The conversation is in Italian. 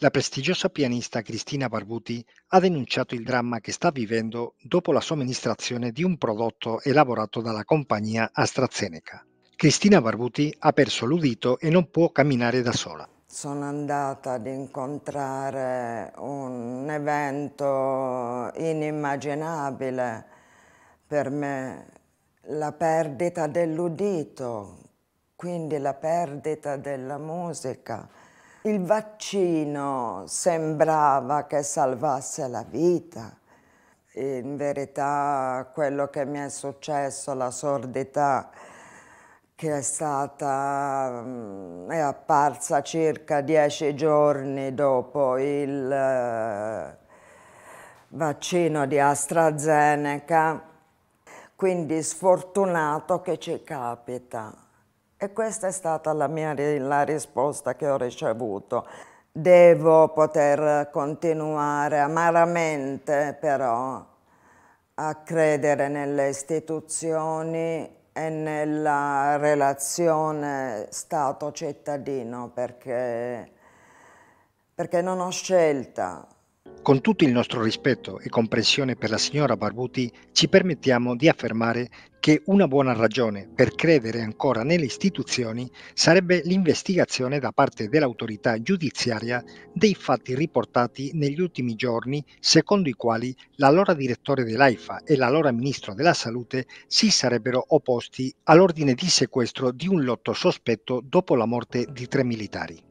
La prestigiosa pianista Cristina Barbuti ha denunciato il dramma che sta vivendo dopo la somministrazione di un prodotto elaborato dalla compagnia AstraZeneca. Cristina Barbuti ha perso l'udito e non può camminare da sola. Sono andata ad incontrare un evento inimmaginabile per me, la perdita dell'udito, quindi la perdita della musica il vaccino sembrava che salvasse la vita. In verità quello che mi è successo, la sordità che è stata, mm, è apparsa circa dieci giorni dopo il eh, vaccino di AstraZeneca, quindi sfortunato che ci capita. E questa è stata la, mia, la risposta che ho ricevuto. Devo poter continuare amaramente però a credere nelle istituzioni e nella relazione Stato-cittadino perché, perché non ho scelta. Con tutto il nostro rispetto e comprensione per la signora Barbuti, ci permettiamo di affermare che una buona ragione per credere ancora nelle istituzioni sarebbe l'investigazione da parte dell'autorità giudiziaria dei fatti riportati negli ultimi giorni secondo i quali l'allora direttore dell'AIFA e l'allora ministro della salute si sarebbero opposti all'ordine di sequestro di un lotto sospetto dopo la morte di tre militari.